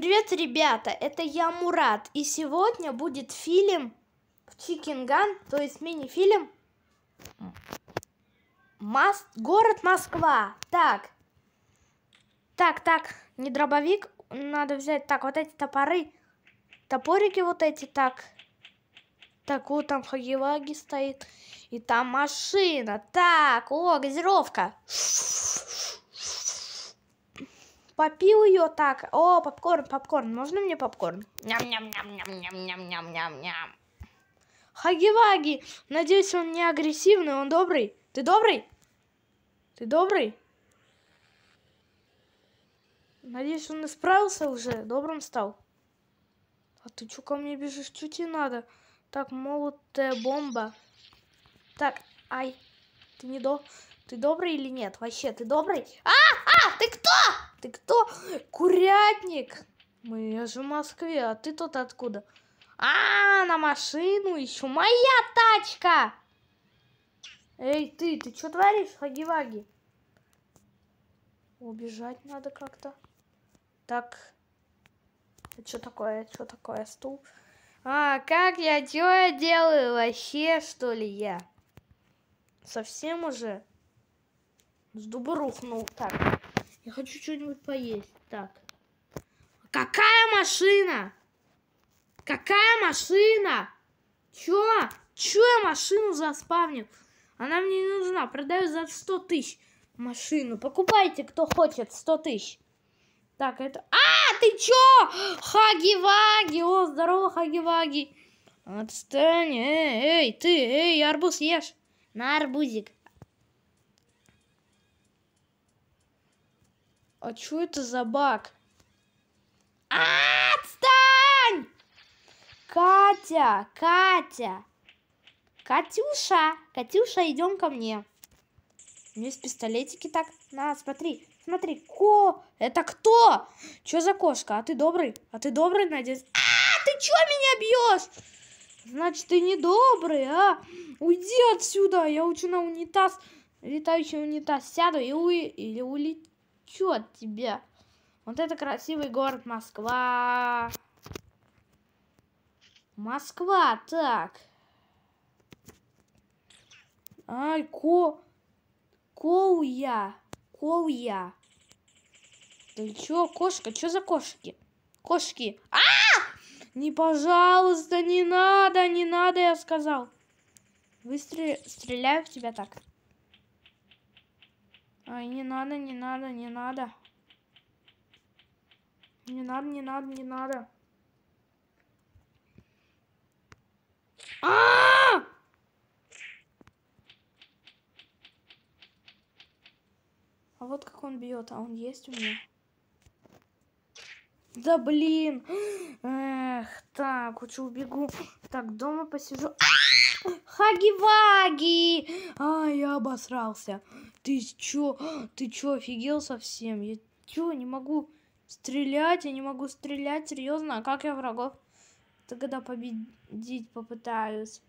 Привет, ребята! Это я, Мурат. И сегодня будет фильм Чикинган, то есть мини-фильм Мос... Город Москва. Так. Так, так, не дробовик. Надо взять, так, вот эти топоры. Топорики вот эти, так. Так, вот там Хагиваги стоит. И там машина. Так, о, газировка. Ш -ш -ш попил ее так. О, попкорн, попкорн. Можно мне попкорн? Ням-ням-ням-ням-ням-ням-ням-ням. Хаги-ваги. Надеюсь, он не агрессивный, он добрый. Ты добрый? Ты добрый? Надеюсь, он исправился уже, добрым стал. А ты чё ко мне бежишь? Чё тебе надо? Так, молотая бомба. Так, ай. Ты не до... Ты добрый или нет? Вообще, ты добрый? А! А! Ты кто? Ты кто? Курятник! Мы я же в Москве, а ты тут откуда? А, на машину еще. Моя тачка! Эй, ты, ты что творишь, хаги-ваги? Убежать надо как-то. Так. А что такое? что такое? Стул. А, как я что делаю? Вообще, что ли, я? Совсем уже? С дуба рухнул. Так. Я хочу что-нибудь поесть. Так. Какая машина? Какая машина? Чё? Чё я машину заспавнил? Она мне не нужна. Продаю за 100 тысяч машину. Покупайте, кто хочет, 100 тысяч. Так, это... А, ты чё? Хаги-ваги! О, здорово, хаги-ваги! Отстань, эй, эй, ты, эй, арбуз ешь. На арбузик. А чё это за баг? А, Отстань! Катя, Катя! Катюша, Катюша, идем ко мне. У меня есть пистолетики так. На, смотри, смотри. Ко, это кто? Чё за кошка? А ты добрый? А ты добрый, надеюсь? А, ты чё меня бьешь? Значит, ты не добрый, а? Уйди отсюда, я учу на унитаз. Летающий унитаз сяду и у... и улететь. Чё от тебя? Вот это красивый город Москва. Москва, так. Ай, ко... Коуя. Коуя. Ты чё, кошка? Чё за кошки? Кошки. А! -а, -а! Не, пожалуйста, не надо, не надо, я сказал. Выстрел... Стреляю в тебя так. Ай, не надо, не надо, не надо. Не надо, не надо, не надо. А! -а, вот как он бьет, а он есть у меня. Да блин. Эх, так, лучше убегу. Так, дома посижу. Хаги-ваги! А, я обосрался. Ты чё? Ты чё, офигел совсем? Я чё, не могу стрелять? Я не могу стрелять, серьезно? А как я врагов тогда победить попытаюсь?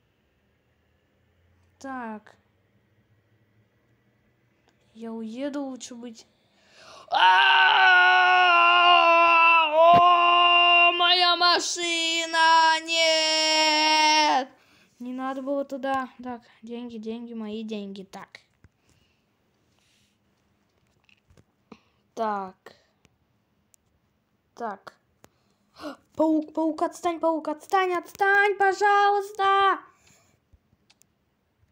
Так. Я уеду, лучше быть. А -а -а! надо было туда. Так, деньги, деньги, мои деньги. Так. Так. Так. Паук, паук, отстань, паук, отстань, отстань, пожалуйста.